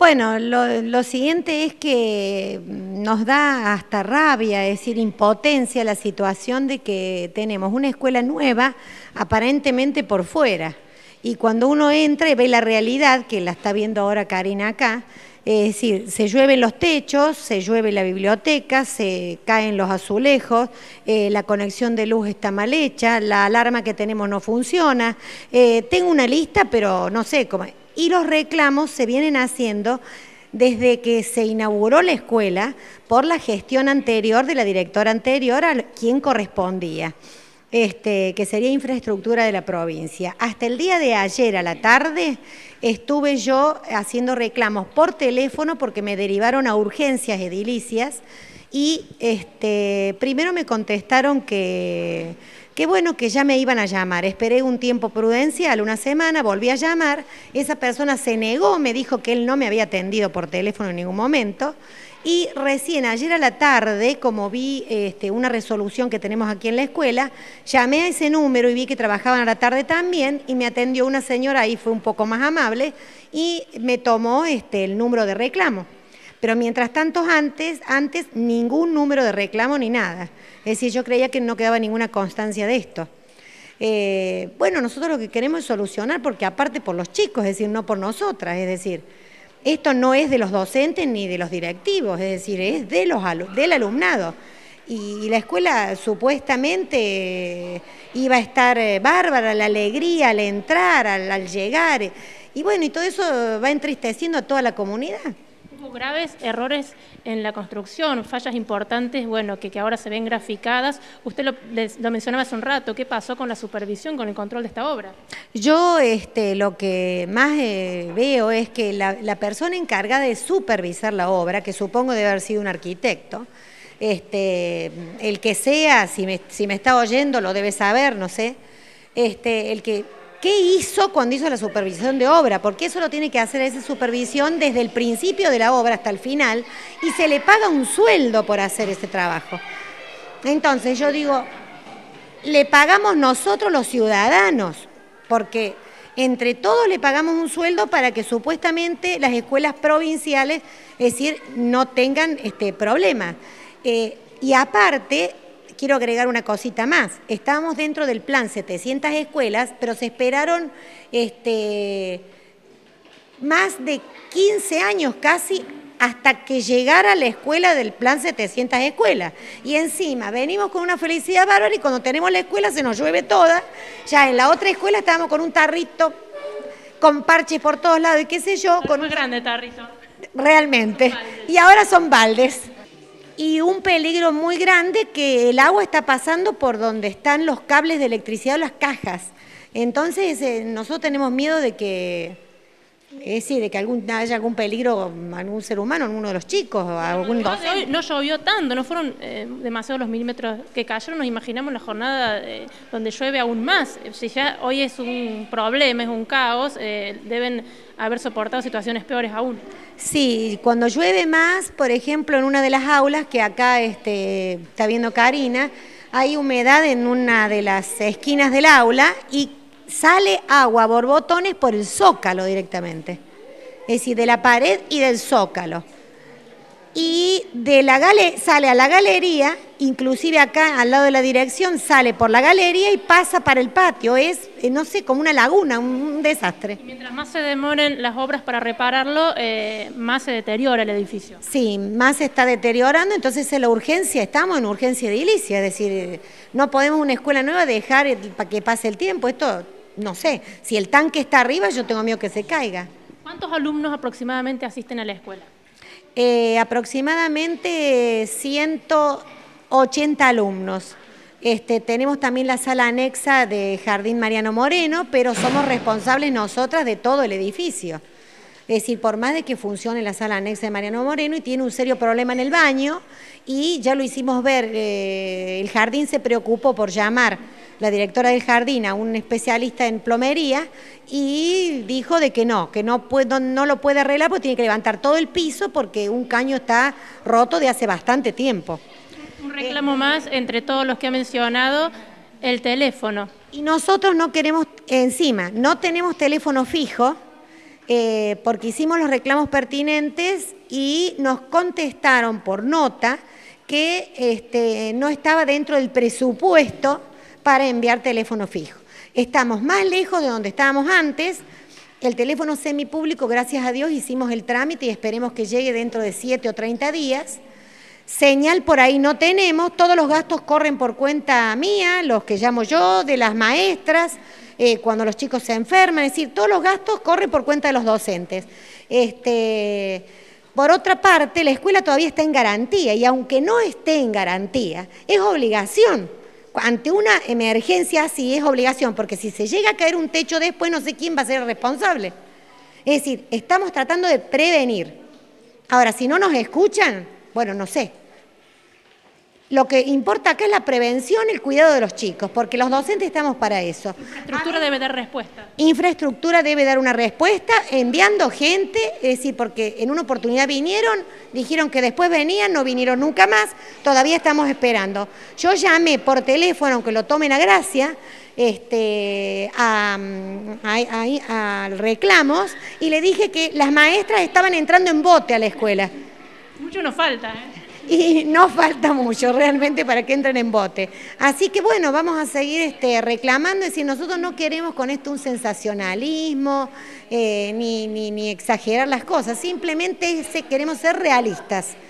Bueno, lo, siguiente es que nos da hasta rabia, es decir, impotencia la situación de que tenemos una escuela nueva aparentemente por fuera. Y cuando uno entra y ve la realidad, que la está viendo ahora Karina acá, es decir, se llueven los techos, se llueve la biblioteca, se caen los azulejos, eh, la conexión de luz está mal hecha, la alarma que tenemos no funciona. Eh, tengo una lista, pero no sé, cómo y los reclamos se vienen haciendo desde que se inauguró la escuela por la gestión anterior de la directora anterior a quien correspondía, este, que sería infraestructura de la provincia. Hasta el día de ayer a la tarde estuve yo haciendo reclamos por teléfono porque me derivaron a urgencias edilicias y este, primero me contestaron que Qué bueno que ya me iban a llamar. Esperé un tiempo prudencial, una semana, volví a llamar. Esa persona se negó, me dijo que él no me había atendido por teléfono en ningún momento. Y recién ayer a la tarde, como vi este, una resolución que tenemos aquí en la escuela, llamé a ese número y vi que trabajaban a la tarde también y me atendió una señora, ahí fue un poco más amable, y me tomó este, el número de reclamo. Pero mientras tanto, antes, antes ningún número de reclamo ni nada. Es decir, yo creía que no quedaba ninguna constancia de esto. Eh, bueno, nosotros lo que queremos es solucionar, porque aparte por los chicos, es decir, no por nosotras, es decir, esto no es de los docentes ni de los directivos, es decir, es de los, del alumnado. Y, la escuela supuestamente eh, iba a estar eh, bárbara, la alegría al entrar, al llegar. Y bueno, y todo eso va entristeciendo a toda la comunidad graves errores en la construcción, fallas importantes, bueno, que, ahora se ven graficadas. Usted lo, mencionaba hace un rato, ¿qué pasó con la supervisión, con el control de esta obra? Yo este, lo que más eh, veo es que la, persona encargada de supervisar la obra, que supongo debe haber sido un arquitecto, este, el que sea, si me, si me está oyendo, lo debe saber, no sé, este, el que ¿Qué hizo cuando hizo la supervisión de obra? Porque eso lo tiene que hacer esa supervisión desde el principio de la obra hasta el final y se le paga un sueldo por hacer ese trabajo. Entonces yo digo, le pagamos nosotros los ciudadanos, porque entre todos le pagamos un sueldo para que supuestamente las escuelas provinciales, es decir, no tengan este problema. Eh, y aparte, quiero agregar una cosita más. Estábamos dentro del plan 700 escuelas, pero se esperaron este, más de 15 años casi hasta que llegara la escuela del plan 700 escuelas. Y encima, venimos con una felicidad bárbara y cuando tenemos la escuela se nos llueve toda. Ya en la otra escuela estábamos con un tarrito, con parches por todos lados y qué sé yo. muy un... grande tarrito. Realmente. Y ahora son baldes y un peligro muy grande que el agua está pasando por donde están los cables de electricidad o las cajas. Entonces eh, nosotros tenemos miedo de que, eh, sí, de que algún, haya algún peligro en algún ser humano, en uno de los chicos, a algún no, no, llovió tanto, no fueron eh, demasiados los milímetros que cayeron, nos imaginamos la jornada eh, donde llueve aún más. Si ya hoy es un problema, es un caos, deben haber soportado situaciones peores aún. Sí, cuando llueve más, por ejemplo, en una de las aulas que acá este, está viendo Karina, hay humedad en una de las esquinas del aula y sale agua borbotones por el zócalo directamente. Es decir, de la pared y del zócalo y de la sale a la galería, inclusive acá al lado de la dirección, sale por la galería y pasa para el patio. Es, eh, no sé, como una laguna, un, desastre. Y mientras más se demoren las obras para repararlo, eh, más se deteriora el edificio. Sí, más se está deteriorando, entonces es la urgencia, estamos en urgencia edilicia, es decir, no podemos una escuela nueva dejar para que pase el tiempo, esto no sé, si el tanque está arriba yo tengo miedo que se caiga. ¿Cuántos alumnos aproximadamente asisten a la escuela? Eh, aproximadamente 180 alumnos. Este, tenemos también la sala anexa de Jardín Mariano Moreno, pero somos responsables nosotras de todo el edificio. Es decir, por más de que funcione la sala anexa de Mariano Moreno y tiene un serio problema en el baño, y ya lo hicimos ver, eh, el jardín se preocupó por llamar la directora del jardín a un especialista en plomería y dijo de que no, que no, lo puede arreglar porque tiene que levantar todo el piso porque un caño está roto de hace bastante tiempo. Un reclamo más entre todos los que ha mencionado, el teléfono. Y nosotros no queremos, encima, no tenemos teléfono fijo. Eh, porque hicimos los reclamos pertinentes y nos contestaron por nota que este, no estaba dentro del presupuesto para enviar teléfono fijo. Estamos más lejos de donde estábamos antes. El teléfono semipúblico, gracias a Dios, hicimos el trámite y esperemos que llegue dentro de 7 o 30 días. Señal por ahí no tenemos, todos los gastos corren por cuenta mía, los que llamo yo, de las maestras, eh, cuando los chicos se enferman, es decir, todos los gastos corren por cuenta de los docentes. Este, por otra parte, la escuela todavía está en garantía y aunque no esté en garantía, es obligación ante una emergencia sí es obligación, porque si se llega a caer un techo después no sé quién va a ser responsable. Es decir, estamos tratando de prevenir. Ahora, si no nos escuchan, bueno, no sé, lo que importa acá es la prevención, el cuidado de los chicos, porque los docentes estamos para eso. Infraestructura debe dar respuesta. Infraestructura debe dar una respuesta enviando gente, es decir, porque en una oportunidad vinieron, dijeron que después venían, no vinieron nunca más, todavía estamos esperando. Yo llamé por teléfono, aunque lo tomen a gracia, este, a, a reclamos y le dije que las maestras estaban entrando en bote a la escuela. Mucho nos falta, ¿eh? y no falta mucho realmente para que entren en bote. Así que bueno, vamos a seguir este, reclamando, es decir, nosotros no queremos con esto un sensacionalismo eh, ni, ni, ni exagerar las cosas, simplemente eh, queremos ser realistas.